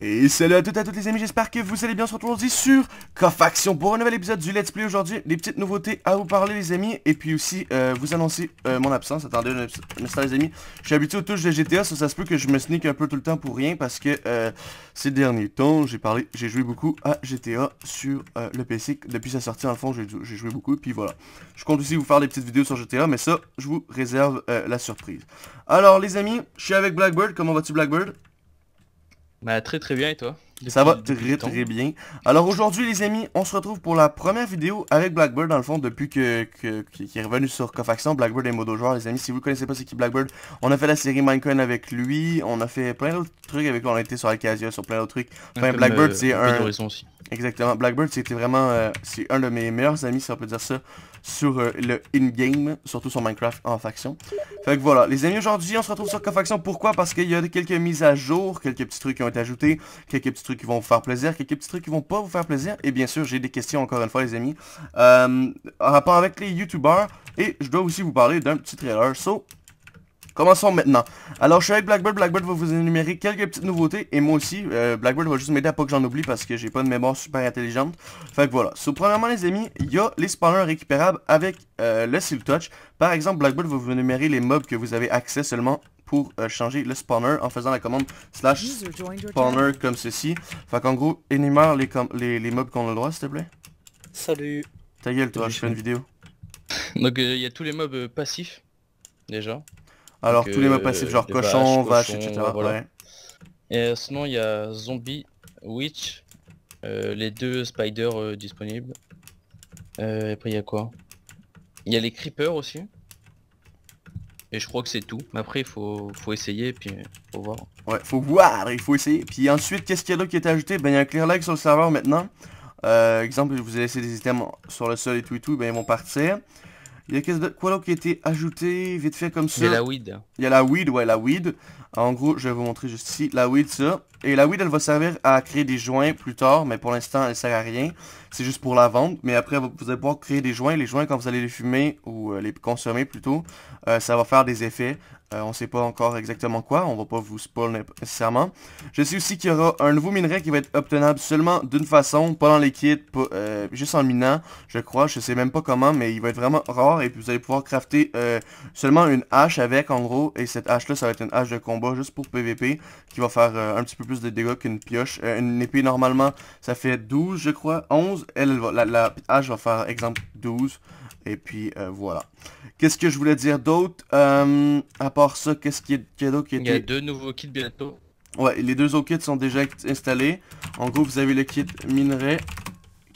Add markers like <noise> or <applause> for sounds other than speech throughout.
Et salut à toutes et à tous les amis, j'espère que vous allez bien, on se retrouve aujourd'hui sur Cofaction pour un nouvel épisode du Let's Play aujourd'hui, des petites nouveautés à vous parler les amis, et puis aussi euh, vous annoncer euh, mon absence, attendez mes les amis, je suis habitué aux touches de GTA, ça, se peut que je me sneak un peu tout le temps pour rien parce que euh, ces derniers temps j'ai parlé, j'ai joué beaucoup à GTA sur le PC, depuis sa sortie en fond j'ai joué beaucoup, et puis voilà, je compte aussi vous faire des petites vidéos sur GTA, mais ça je vous réserve la surprise. Alors les amis, je suis avec Blackbird, comment vas-tu Blackbird bah très très bien et toi Ça va très très bien. Alors aujourd'hui les amis, on se retrouve pour la première vidéo avec Blackbird dans le fond depuis que, qui est revenu sur Cofaction, Blackbird et Modo Joueur les amis. Si vous connaissez pas c'est qui Blackbird, on a fait la série Minecraft avec lui, on a fait plein d'autres trucs avec lui, on a été sur Alkazia, sur plein d'autres trucs. Enfin Blackbird euh, c'est un... Exactement, Blackbird c'était vraiment... Euh, c'est un de mes meilleurs amis si on peut dire ça sur euh, le in-game, surtout sur Minecraft en faction. Fait que voilà, les amis, aujourd'hui, on se retrouve sur Cofaction. Pourquoi Parce qu'il y a quelques mises à jour, quelques petits trucs qui ont été ajoutés, quelques petits trucs qui vont vous faire plaisir, quelques petits trucs qui vont pas vous faire plaisir. Et bien sûr, j'ai des questions encore une fois, les amis, euh, en rapport avec les YouTubers. Et je dois aussi vous parler d'un petit trailer. So, Commençons maintenant. Alors, je suis avec Blackbird. Blackbird va vous énumérer quelques petites nouveautés. Et moi aussi, euh, Blackbird va juste m'aider à pas que j'en oublie parce que j'ai pas de mémoire super intelligente. Fait que voilà. So, premièrement, les amis, il y a les spawners récupérables avec euh, le silk Touch. Par exemple, Blackbird va vous énumérer les mobs que vous avez accès seulement pour euh, changer le spawner en faisant la commande slash spawner comme ceci. Fait qu'en gros, énumère les, mobs qu'on a le droit, s'il te plaît. Salut. Ta gueule, toi, je fais une vidéo. <laughs> Donc, il y a tous les mobs passifs, déjà. Alors tous les euh, mots passifs genre cochon, vache, etc. Et euh, sinon il y a zombie, witch, euh, les deux spiders disponibles. et après il y a quoi Il y a les creepers aussi. Et je crois que c'est tout. Mais après, il faut, faut essayer, puis faut voir. Ouais, faut voir, il faut essayer. Puis ensuite, qu'est-ce qu'il y a d'autre qui est ajouté Ben, il y a un clear lag sur le serveur maintenant. exemple, je vous ai laissé des items sur le sol et tout et tout, ben ils vont partir. Il y a quoi là qui a été ajouté vite fait comme ça. Il y a la weed. Il y a la weed, ouais, la weed. En gros, je vais vous montrer juste ici. La weed, ça. Et la weed, elle va servir à créer des joints plus tard, mais pour l'instant, elle sert à rien. C'est juste pour la vente. Mais après, vous allez pouvoir créer des joints. Les joints, quand vous allez les fumer, ou euh, les consommer plutôt, euh, ça va faire des effets. Euh, on ne sait pas encore exactement quoi, on va pas vous spoil nécessairement. Je sais aussi qu'il y aura un nouveau minerai qui va être obtenable seulement d'une façon, pas dans les kits, pas, euh, juste en minant, je crois, je sais même pas comment, mais il va être vraiment rare et puis vous allez pouvoir crafter euh, seulement une hache avec en gros, et cette hache là ça va être une hache de combat juste pour PVP, qui va faire un petit peu plus de dégâts qu'une pioche. une épée normalement ça fait 12 je crois, 11, elle, la, la hache va faire exemple 12. Et puis euh, voilà. Qu'est-ce que je voulais dire d'autre euh, À part ça, qu'est-ce qu'il y a d'autre qui Il y a deux nouveaux kits bientôt. Ouais, les deux autres kits sont déjà installés. En gros, vous avez le kit minerai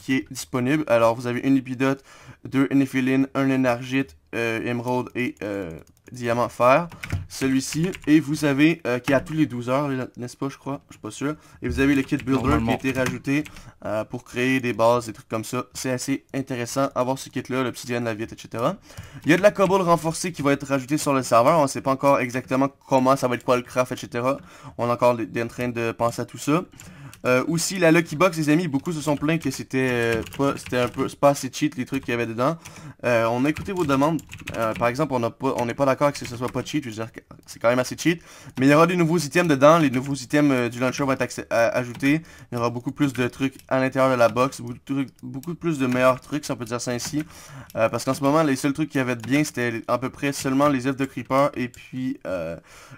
qui est disponible. Alors, vous avez une lipidote, deux néphiline, un énergite, euh, émeraude et euh, diamant fer. Celui-ci, et vous avez, euh, qui est à tous les 12 heures, n'est-ce pas, je crois, je suis pas sûr. Et vous avez le kit builder qui a été rajouté pour créer des bases, et trucs comme ça. C'est assez intéressant, avoir ce kit-là, l'obsidienne, la viette, etc. Il y a de la cobble renforcée qui va être rajoutée sur le serveur. On sait pas encore exactement comment ça va être quoi le craft, etc. On est encore en train de penser à tout ça. Euh, aussi, la Lucky Box, les amis, beaucoup se sont plaints que c'était euh, pas, c'était un peu, pas assez cheat les trucs qu'il y avait dedans. Euh, on a écouté vos demandes. Euh, par exemple, on n'est pas, d'accord que ce soit pas cheat. Je veux dire, c'est quand même assez cheat. Mais il y aura des nouveaux items dedans. Les nouveaux items du launcher vont être ajoutés. Il y aura beaucoup plus de trucs à l'intérieur de la box. Beaucoup, plus de meilleurs trucs, si on peut dire ça ainsi. parce qu'en ce moment, les seuls trucs qu'il y avait de bien, c'était à peu près seulement les œufs de Creeper et puis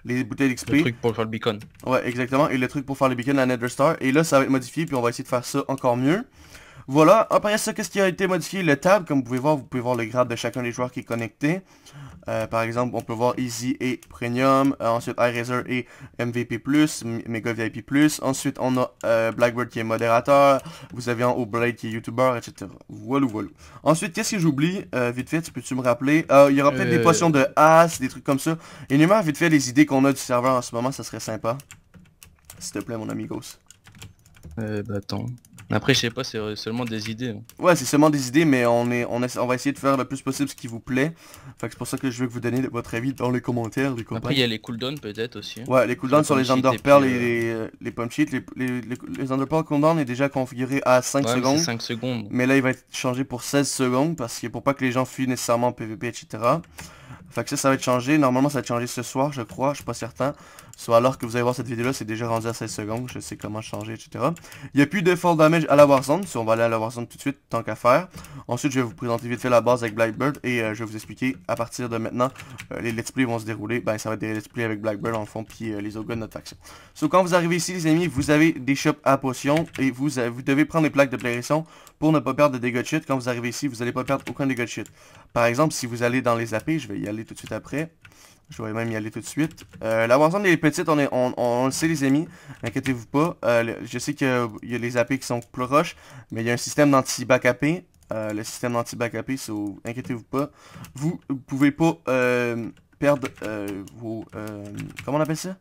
les bouteilles d'XP. Le truc pour faire le beacon. Ouais, exactement. Et le truc pour faire le beacon, à Nether Star. Et là, ça va être modifié, puis on va essayer de faire ça encore mieux. Voilà, après ça, qu'est-ce qui a été modifié Le tab, comme vous pouvez voir, vous pouvez voir le grade de chacun des joueurs qui est connecté. Euh, par exemple, on peut voir Easy et Premium, euh, ensuite iRazer et MVP+, Mega VIP+, ensuite on a euh, Blackbird qui est modérateur, vous avez en haut Blade qui est YouTuber, etc. Voilà, voilà. Ensuite, qu'est-ce que j'oublie Vite fait, peux-tu me rappeler ah, Il y aura peut-être des potions de As, des trucs comme ça. Énumère vite fait les idées qu'on a du serveur en ce moment, ça serait sympa. S'il te plaît, mon ami ghost euh, bah attends. Après, je sais pas, c'est seulement des idées. Hein. Ouais, c'est seulement des idées, mais on, est, on, on va essayer de faire le plus possible ce qui vous plaît. Fait que c'est pour ça que je veux que vous donniez votre avis dans les commentaires, les Après, il y a les cooldowns peut-être aussi. Hein. Ouais, les cooldowns sur les et euh, les, les pump les, les, les, underpearls cooldown est déjà configuré à 5 secondes. 5 secondes. Mais là, il va être changé pour 16 secondes parce que pour pas que les gens fuient nécessairement PVP, etc. Fait que ça, ça va être changé. Normalement, ça va être changé ce soir, je crois. Je suis pas certain. Soit alors que vous allez voir cette vidéo-là, c'est déjà rendu à 16 secondes. Je sais comment changer, etc. Il n'y a plus de fall damage à la Warzone. Si on va aller à la Warzone tout de suite, tant qu'à faire. Ensuite, je vais vous présenter vite fait la base avec Blackbird. Et euh, je vais vous expliquer à partir de maintenant, euh, les let's play vont se dérouler. Ben, ça va être des let's play avec Blackbird en fond, puis euh, les autres de notre faction. So, quand vous arrivez ici, les amis, vous avez des shops à potions. Et vous, vous devez prendre des plaques de progression pour ne pas perdre de dégâts de chute. Quand vous arrivez ici, vous n'allez pas perdre aucun dégâts de chute. Par exemple, si vous allez dans les AP, je vais y aller tout de suite après. Je vais même y aller tout de suite. Euh, la bande des est on, le sait les amis. Inquiétez-vous pas. Euh, je sais qu'il y a les AP qui sont plus proches, mais il y a un système d'anti-back AP. Euh, le système d'anti-back AP, inquiétez-vous pas. Vous ne pouvez pas euh, perdre vos... comment on appelle ça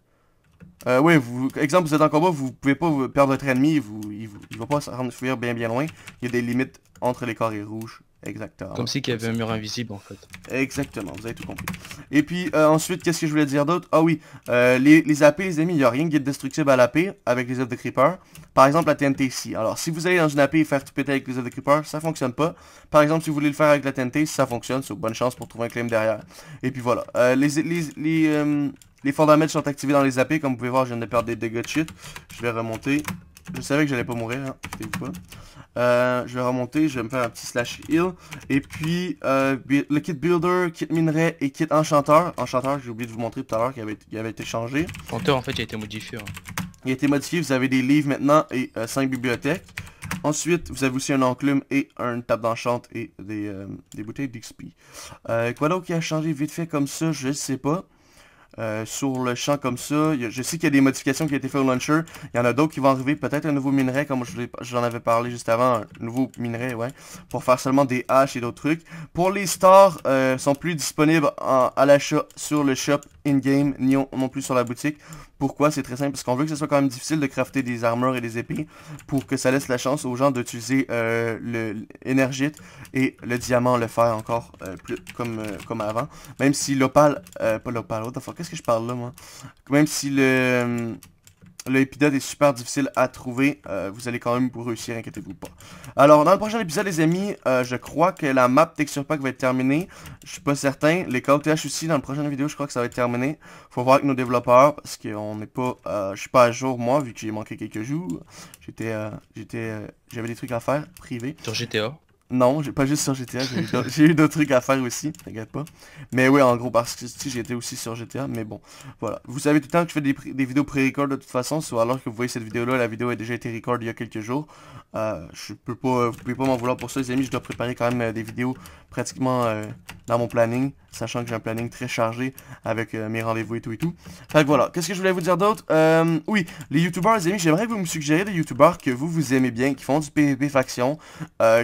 oui, vous, exemple, vous êtes en combat, vous pouvez pas perdre votre ennemi, il, ne va pas se bien bien loin. Il y a des limites entre les carrés rouges. Exactement. Comme si qu'il y avait un mur invisible en fait. Exactement, vous avez tout compris. Et puis euh, ensuite, qu'est-ce que je voulais dire d'autre Ah oui, euh, les, les, AP, les amis, il n'y a rien qui est destructible à l'AP avec les œufs de Creeper. Par exemple, la TNT ici. Alors, si vous allez dans une AP et faire tout péter avec les œufs de Creeper, ça fonctionne pas. Par exemple, si vous voulez le faire avec la TNT, ça fonctionne, c'est bonne chance pour trouver un claim derrière. Et puis voilà. Euh, les, les, les, sont activés dans les AP, comme vous pouvez voir, je viens de perdre des dégâts de shit. Je vais remonter. Je savais que j'allais pas mourir, hein. pas. Euh, je vais remonter, je vais me faire un petit slash heal. Et puis, euh, le kit builder, kit minerai et kit enchanteur. Enchanteur, j'ai oublié de vous montrer tout à l'heure, qu'il avait, été changé. Enchanteur, en fait, il a été modifié. Hein. Il a été modifié, vous avez des livres maintenant et 5 euh, bibliothèques. Ensuite, vous avez aussi un enclume et une table d'enchant et des, euh, des bouteilles d'XP. quoi d'autre qui a changé vite fait comme ça, je sais pas. Euh, sur le champ comme ça. Je sais qu'il y a des modifications qui ont été faites au launcher. Il y en a d'autres qui vont arriver. Peut-être un nouveau minerai, comme j'en avais parlé juste avant. Un nouveau minerai, ouais. Pour faire seulement des haches et d'autres trucs. Pour les stars, euh, sont plus disponibles à l'achat sur le shop in-game, ni non plus sur la boutique. Pourquoi C'est très simple, parce qu'on veut que ce soit quand même difficile de crafter des armures et des épées pour que ça laisse la chance aux gens d'utiliser euh, le l'énergite et le diamant, le fer encore euh, plus comme, comme avant. Même si l'opale... pas l'opale, what the fuck Qu'est-ce que je parle là, moi Même si le... Le est super difficile à trouver. Euh, vous allez quand même pour réussir, inquiétez-vous pas. Alors, dans le prochain épisode, les amis, euh, je crois que la map Texture Pack va être terminée. Je suis pas certain. Les KOTH aussi, dans la prochaine vidéo, je crois que ça va être terminé. Faut voir avec nos développeurs, parce on n'est pas... Euh, je suis pas à jour, moi, vu que j'ai manqué quelques jours. J'étais... j'étais J'avais des trucs à faire, privé. Sur GTA non, j'ai pas juste sur GTA, j'ai eu d'autres trucs à faire aussi, t'inquiète pas. Mais oui, en gros, parce que si j'étais aussi sur GTA, mais bon, voilà. Vous savez tout le temps que je fais des, vidéos pré-record de toute façon, soit alors que vous voyez cette vidéo-là, la vidéo a déjà été record il y a quelques jours. Euh, je peux pas, vous pouvez pas m'en vouloir pour ça, les amis, je dois préparer quand même euh, des vidéos pratiquement euh, dans mon planning, sachant que j'ai un planning très chargé avec mes rendez-vous et tout et tout. Fait que voilà, qu'est-ce que je voulais vous dire d'autre Oui, les youtubeurs, les amis, j'aimerais que vous me suggériez des youtubeurs que vous, vous aimez bien, qui font du PvP faction,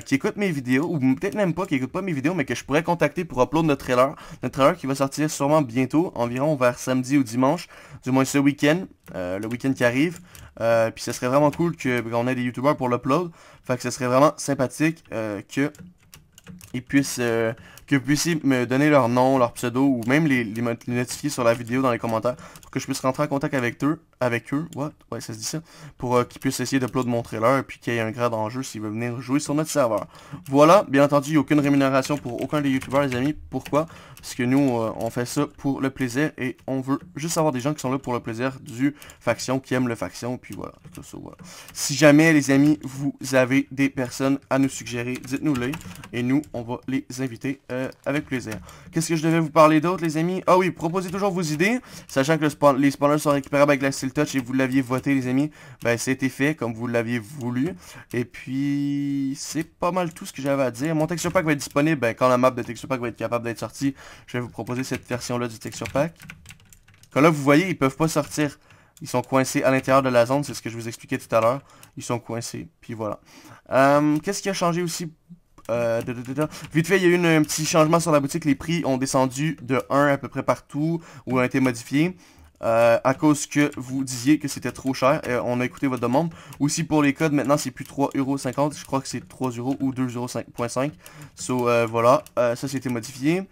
qui écoutent mes vidéos ou peut-être même pas qui écoute pas mes vidéos, mais que je pourrais contacter pour upload notre trailer. Notre trailer qui va sortir sûrement bientôt, environ vers samedi ou dimanche, du moins ce week-end, euh, le week-end qui arrive. Euh, puis ce serait vraiment cool qu'on ait des youtubeurs pour l'upload. Fait que ce serait vraiment sympathique euh, que ils puissent que vous me donner leur nom, leur pseudo ou même les, les, les, notifier sur la vidéo dans les commentaires pour que je puisse rentrer en contact avec eux avec eux, what? ouais, ça se dit ça, pour euh, qu'ils puissent essayer De d'upload mon trailer, puis qu'il y ait un grade en jeu s'ils veulent venir jouer sur notre serveur. Voilà, bien entendu, il n'y a aucune rémunération pour aucun des youtubeurs, les amis. Pourquoi? Parce que nous, euh, on fait ça pour le plaisir, et on veut juste avoir des gens qui sont là pour le plaisir du faction, qui aiment le faction, puis voilà, tout ça, Si jamais, les amis, vous avez des personnes à nous suggérer, dites-nous-les, et nous, on va les inviter euh, avec plaisir. Qu'est-ce que je devais vous parler d'autre, les amis? Ah oui, proposez toujours vos idées, sachant que les spawners sont récupérables avec la touch et vous l'aviez voté les amis, ben c'était fait comme vous l'aviez voulu. Et puis c'est pas mal tout ce que j'avais à dire. Mon texture pack va être disponible ben, quand la map de texture pack va être capable d'être sortie. Je vais vous proposer cette version là du texture pack. Quand là vous voyez, ils peuvent pas sortir. Ils sont coincés à l'intérieur de la zone, c'est ce que je vous expliquais tout à l'heure. Ils sont coincés, puis voilà. Euh, qu'est-ce qui a changé aussi euh, Vite fait, il y a eu un petit changement sur la boutique. Les prix ont descendu de 1 à peu près partout ou ont été modifiés. Euh, à cause que vous disiez que c'était trop cher. on a écouté votre demande. Aussi pour les codes, maintenant c'est plus 3,50€. Je crois que c'est 3€ ou 2,5€. So euh, voilà, euh, ça c'était modifié.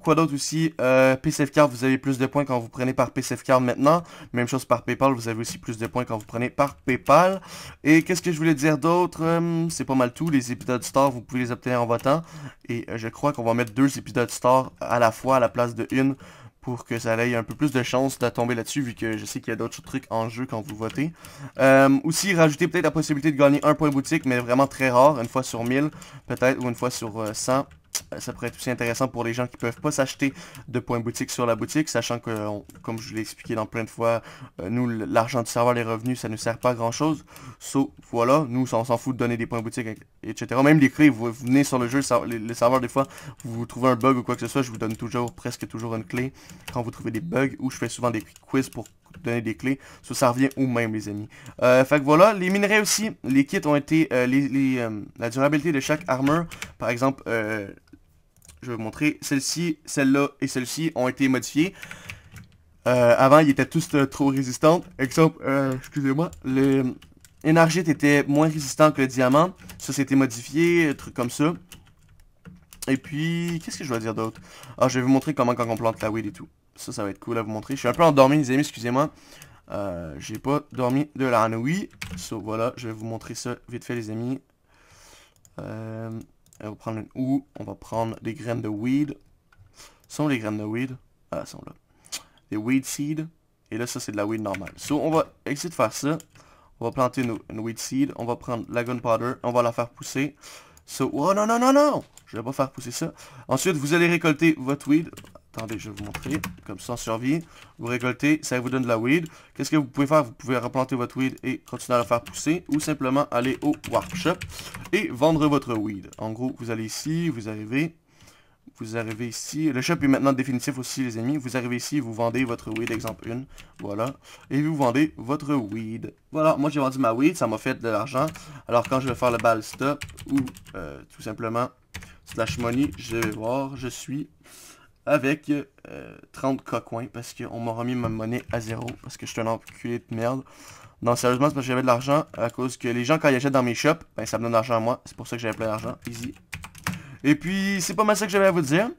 Quoi d'autre aussi, PCF Card, vous avez plus de points quand vous prenez par PCF Card maintenant. Même chose par PayPal, vous avez aussi plus de points quand vous prenez par PayPal. Et qu'est-ce que je voulais dire d'autre C'est pas mal tout. Les épisodes Star, vous pouvez les obtenir en votant. Et je crois qu'on va mettre deux épisodes Star à la fois à la place de une pour que ça aille un peu plus de chance de tomber là-dessus, vu que je sais qu'il y a d'autres trucs en jeu quand vous votez. Euh, aussi, rajouter peut-être la possibilité de gagner un point boutique, mais vraiment très rare, une fois sur 1000, peut-être, ou une fois sur 100. Euh, ça pourrait être aussi intéressant pour les gens qui peuvent pas s'acheter de points boutique sur la boutique, sachant que, comme je l'ai expliqué dans plein de fois, euh, nous, l'argent du serveur, les revenus, ça ne sert pas à grand-chose. sauf voilà, nous, on s'en fout de donner des points boutique, etc. Même les clés, vous venez sur le jeu, le serveur des fois, vous trouvez un bug ou quoi que ce soit, je vous donne toujours, presque toujours une clé quand vous trouvez des bugs, ou je fais souvent des quiz pour donner des clés. Soit ça revient au même, les amis. Euh, fait voilà, les minerais aussi, les kits ont été, euh, euh, la durabilité de chaque armure, par exemple, je vais vous montrer. Celle-ci, celle-là et celle-ci ont été modifiées. Euh, avant, ils étaient tous euh, trop résistants. Exemple, euh, excusez-moi, le énergite était moins résistant que le diamant. Ça, c'était modifié, truc comme ça. Et puis, qu'est-ce que je dois dire d'autre Ah, je vais vous montrer comment quand on plante la weed et tout. Ça, ça va être cool à vous montrer. Je suis un peu endormi, les amis, excusez-moi. Euh, j'ai pas dormi de la nuit. So, voilà, je vais vous montrer ça vite fait, les amis. Euh on va prendre une houe, on va prendre des graines de weed. Sont les graines de weed Ah, sont là. Des weed seeds. Et là, ça, c'est de la weed normale. So, on va essayer de faire ça. On va planter une, weed seed. On va prendre la gunpowder. On va la faire pousser. So, oh non, non, non, non Je vais pas faire pousser ça. Ensuite, vous allez récolter votre weed Attendez, je vais vous montrer. Comme ça, on survie, vous récoltez, ça vous donne de la weed. Qu'est-ce que vous pouvez faire Vous pouvez replanter votre weed et continuer à la faire pousser. Ou simplement aller au workshop et vendre votre weed. En gros, vous allez ici, vous arrivez. Vous arrivez ici. Le shop est maintenant définitif aussi, les amis. Vous arrivez ici, vous vendez votre weed, exemple 1. Voilà. Et vous vendez votre weed. Voilà, moi j'ai vendu ma weed, ça m'a fait de l'argent. Alors quand je vais faire le ball stop ou euh, tout simplement slash money, je vais voir, je suis avec 30 euh, coins parce qu'on m'a remis ma monnaie à zéro parce que je suis un enculé de merde. Non, sérieusement, c'est parce que j'avais de l'argent à cause que les gens, quand ils achètent dans mes shops, ben, ça me donne de l'argent à moi. C'est pour ça que j'avais plein d'argent. Easy. Et puis, c'est pas mal ça que j'avais à vous dire.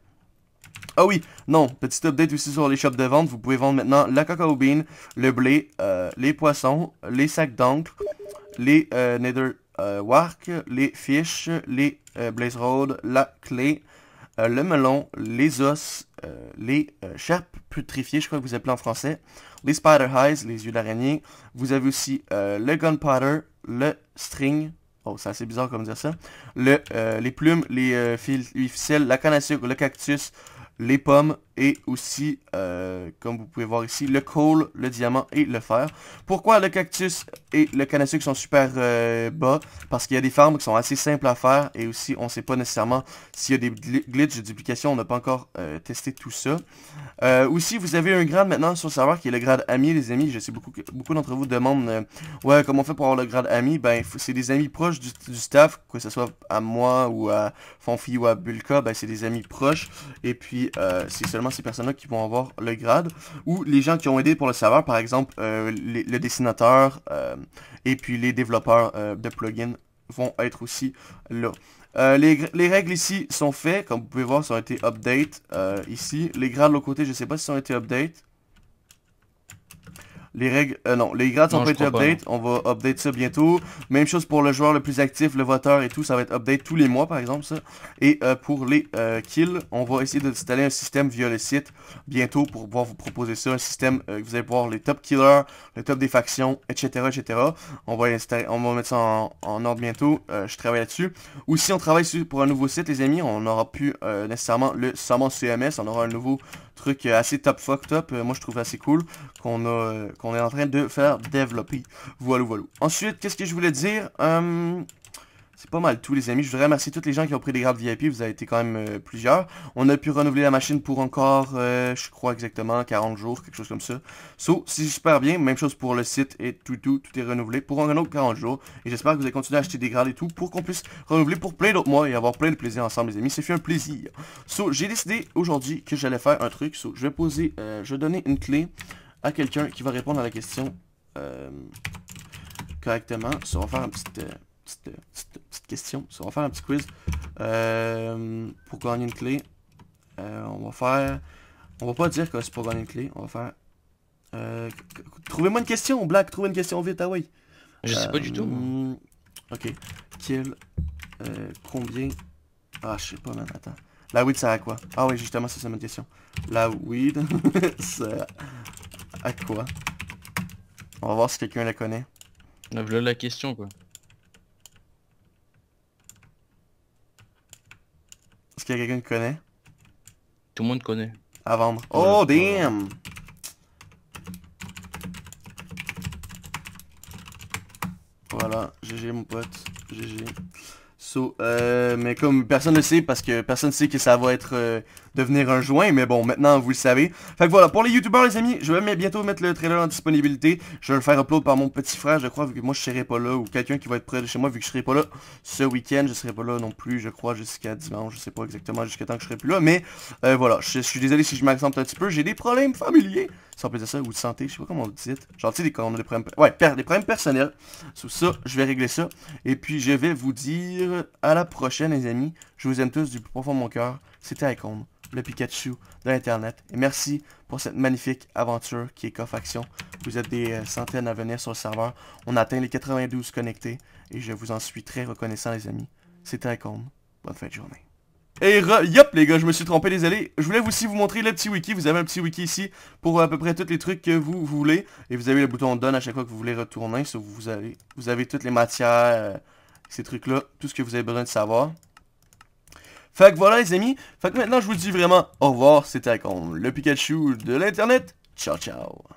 Ah oui, non, petit update aussi sur les shops de vente. Vous pouvez vendre maintenant la cacao bean, le blé, euh, les poissons, les sacs d'encre, les euh, nether wark, les fish, les blaze road, la clé, euh, le melon, les os, euh, les euh, charpes putrifiées, je crois que vous appelez en français, les spider eyes, les yeux d'araignée. Vous avez aussi le gunpowder, le string. Oh, c'est assez bizarre comme dire ça. Le, les plumes, les, fils, les, ficelles, la canne à sucre, le cactus, les pommes, et aussi, euh, comme vous pouvez voir ici, le coal, le diamant et le fer. Pourquoi le cactus et le canne à sont super euh, bas Parce qu'il y a des farms qui sont assez simples à faire et aussi on ne sait pas nécessairement s'il y a des glitches de duplication, on n'a pas encore euh, testé tout ça. aussi, vous avez un grade maintenant sur le serveur qui est le grade ami, les amis. Je sais beaucoup beaucoup d'entre vous demandent, ouais, comment on fait pour avoir le grade ami Ben, c'est des amis proches du, staff, que ce soit à moi ou à Fonfi ou à Bulka, ben c'est des amis proches. Et puis, c'est seulement ces personnes-là qui vont avoir le grade, ou les gens qui ont aidé pour le serveur, par exemple euh, le dessinateur euh, et puis les développeurs euh, de plugins vont être aussi là. les, les, règles ici sont faites, comme vous pouvez voir, ça a été update ici. Les grades de l'autre côté, je sais pas si ça a été update. Les règles, euh, non, les grades ont pas été update. On va update ça bientôt. Même chose pour le joueur le plus actif, le voteur et tout. Ça va être update tous les mois, par exemple, ça. Et euh, pour les euh, kills, on va essayer d'installer un système via le site bientôt pour pouvoir vous proposer ça. Un système que euh, vous allez voir les top killers, le top des factions, etc., etc. On va installer, on va mettre ça en, ordre bientôt. je travaille là-dessus. Aussi, on travaille sur, pour un nouveau site, les amis. On aura plus nécessairement le Summon CMS. On aura un nouveau truc assez top fuck top, euh, moi je trouve assez cool, euh, qu'on est en train de faire développer. Voilà, voilà. Ensuite, qu'est-ce que je voulais dire euh, c'est pas mal tout, les amis. Je voudrais remercier toutes les gens qui ont pris des grades VIP. Vous avez été quand même euh, plusieurs. On a pu renouveler la machine pour encore, euh, je crois exactement, 40 jours, quelque chose comme ça. So, si super bien, même chose pour le site et tout, tout, est renouvelé pour un autre 40 jours. Et j'espère que vous allez continuer à acheter des grades et tout pour qu'on puisse renouveler pour plein d'autres mois et avoir plein de plaisir ensemble, les amis. C'est fait un plaisir. So, j'ai décidé aujourd'hui que j'allais faire un truc. So, je vais poser, euh, je vais donner une clé à quelqu'un qui va répondre à la question correctement. So, on va faire un petit... Euh, euh, petite, question. on va faire un petit quiz euh, pour gagner une clé. Euh, on va faire... On va pas dire que c'est pour gagner une clé. On va faire... Trouvez-moi une question, Black. Trouvez une question vite, ah oui. Je sais pas du tout. Ok. Kill. combien... Ah, je sais pas, man. Attends. La weed, ça à quoi Ah oui, justement, ça c'est ma question. La weed, <laughs> ça à quoi On va voir si quelqu'un la connaît. Là, la question, quoi. Est-ce qu'il y a quelqu'un qui connaît Tout le monde connaît. À vendre. Oh, damn Voilà, GG mon pote, GG. So, euh, mais comme personne ne sait, parce que personne ne sait que ça va être euh, devenir un joint, mais bon, maintenant, vous le savez. Fait que voilà, pour les youtubeurs, les amis, je vais bientôt mettre le trailer en disponibilité. Je vais le faire upload par mon petit frère, je crois, vu que moi, je serai pas là, ou quelqu'un qui va être près de chez moi, vu que je serai pas là ce week-end. Je serai pas là non plus, je crois, jusqu'à dimanche, je sais pas exactement jusqu'à temps que je serai plus là, mais euh, voilà, je, suis désolé si je m'accente un petit peu, j'ai des problèmes familiers, sans peut ça, ou de santé, je sais pas comment on dit. Genre, tu sais, on a des problèmes, ouais, des problèmes personnels. Sous ça, je vais régler ça, et puis je vais vous dire à la prochaine, les amis. Je vous aime tous du plus profond de mon cœur. C'était Icon, le Pikachu de l'Internet. Et merci pour cette magnifique aventure qui est Coff Action. Vous êtes des euh, centaines à venir sur le serveur. On atteint les 92 connectés. Et je vous en suis très reconnaissant, les amis. C'était Icon. Bonne fin de journée. Et re yop les gars, je me suis trompé, désolé. Je voulais aussi vous montrer le petit wiki. Vous avez un petit wiki ici pour euh, à peu près tous les trucs que vous, voulez. Et vous avez le bouton donne à chaque fois que vous voulez retourner. vous, avez, toutes les matières, euh, ces trucs-là, tout ce que vous avez besoin de savoir. Fait que voilà les amis, fait maintenant je vous dis vraiment au revoir, c'était con le Pikachu de l'internet, ciao ciao